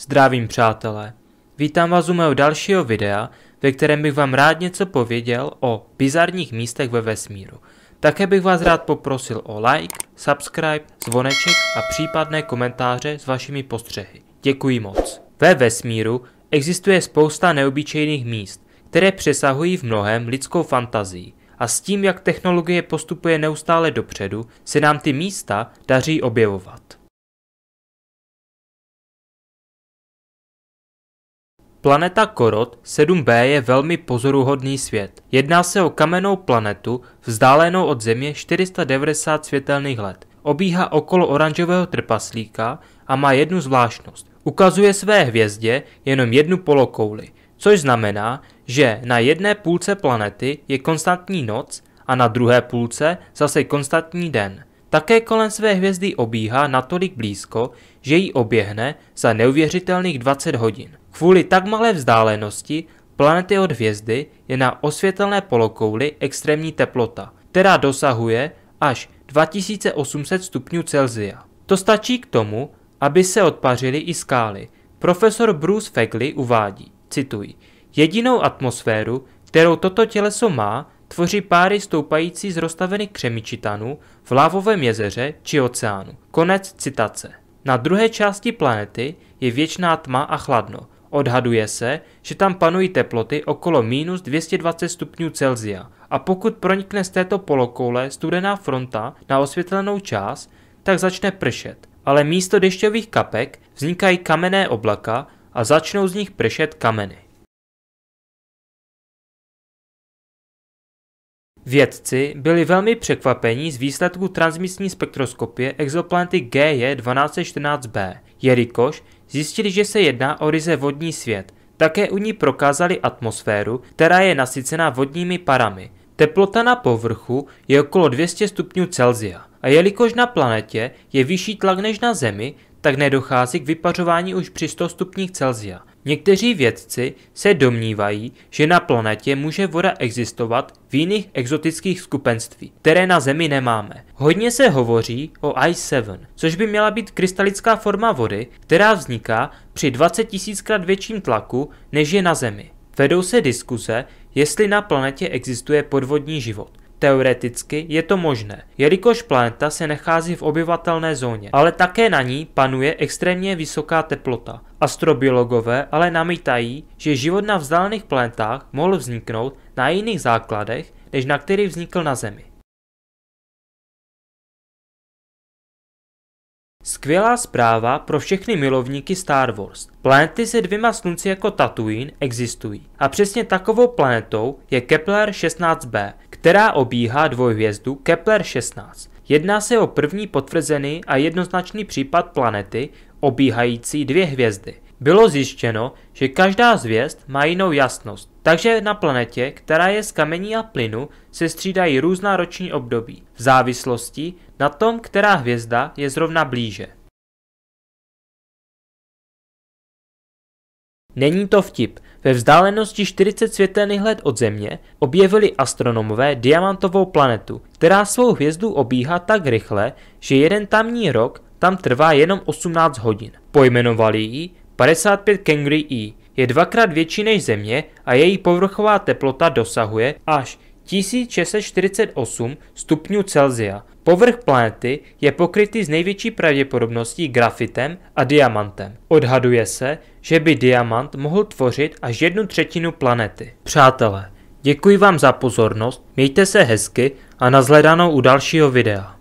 Zdravím přátelé, vítám vás u mého dalšího videa, ve kterém bych vám rád něco pověděl o bizarních místech ve vesmíru. Také bych vás rád poprosil o like, subscribe, zvoneček a případné komentáře s vašimi postřehy. Děkuji moc. Ve vesmíru existuje spousta neobyčejných míst, které přesahují v mnohem lidskou fantazii. A s tím, jak technologie postupuje neustále dopředu, se nám ty místa daří objevovat. Planeta Korot 7b je velmi pozoruhodný svět. Jedná se o kamennou planetu, vzdálenou od Země 490 světelných let. Obíhá okolo oranžového trpaslíka a má jednu zvláštnost. Ukazuje své hvězdě jenom jednu polokouli, což znamená, že na jedné půlce planety je konstantní noc a na druhé půlce zase konstantní den. Také kolem své hvězdy obíhá natolik blízko, že ji oběhne za neuvěřitelných 20 hodin. Kvůli tak malé vzdálenosti planety od hvězdy je na osvětelné polokouli extrémní teplota, která dosahuje až 2800 stupňů Celsia. To stačí k tomu, aby se odpařily i skály. Profesor Bruce Fegley uvádí, cituji, jedinou atmosféru, kterou toto těleso má, tvoří páry stoupající z roztaviny křemičitanů v lávovém jezeře či oceánu. Konec citace. Na druhé části planety je věčná tma a chladno. Odhaduje se, že tam panují teploty okolo minus 220 stupňů Celzia a pokud pronikne z této polokoule studená fronta na osvětlenou část, tak začne pršet. Ale místo dešťových kapek vznikají kamenné oblaka a začnou z nich pršet kameny. Vědci byli velmi překvapeni z výsledku transmisní spektroskopie exoplanety ge 1214 b jelikož zjistili, že se jedná o ryze vodní svět. Také u ní prokázali atmosféru, která je nasycená vodními parami. Teplota na povrchu je okolo 200 stupňů Celzia a jelikož na planetě je vyšší tlak než na Zemi, tak nedochází k vypařování už při 100 stupních Celzia. Někteří vědci se domnívají, že na planetě může voda existovat v jiných exotických skupenství, které na Zemi nemáme. Hodně se hovoří o I7, což by měla být krystalická forma vody, která vzniká při 20 000 krát větším tlaku, než je na Zemi. Vedou se diskuze, jestli na planetě existuje podvodní život. Teoreticky je to možné, jelikož planeta se nachází v obyvatelné zóně, ale také na ní panuje extrémně vysoká teplota. Astrobiologové ale namítají, že život na vzdálených planetách mohl vzniknout na jiných základech, než na který vznikl na Zemi. Skvělá zpráva pro všechny milovníky Star Wars. Planety se dvěma slunci jako Tatooine existují. A přesně takovou planetou je Kepler 16b, která obíhá dvojhvězdu Kepler 16. Jedná se o první potvrzený a jednoznačný případ planety obíhající dvě hvězdy. Bylo zjištěno, že každá z hvězd má jinou jasnost, takže na planetě, která je z kamení a plynu, se střídají různá roční období, v závislosti na tom, která hvězda je zrovna blíže. Není to vtip. Ve vzdálenosti 40 světelných let od Země objevili astronomové diamantovou planetu, která svou hvězdu obíhá tak rychle, že jeden tamní rok tam trvá jenom 18 hodin. Pojmenovali ji 55 Kengri E, je dvakrát větší než Země a její povrchová teplota dosahuje až 1648 stupňů Celsia. Povrch planety je pokrytý s největší pravděpodobností grafitem a diamantem. Odhaduje se, že by diamant mohl tvořit až jednu třetinu planety. Přátelé, děkuji vám za pozornost, mějte se hezky a nazhledanou u dalšího videa.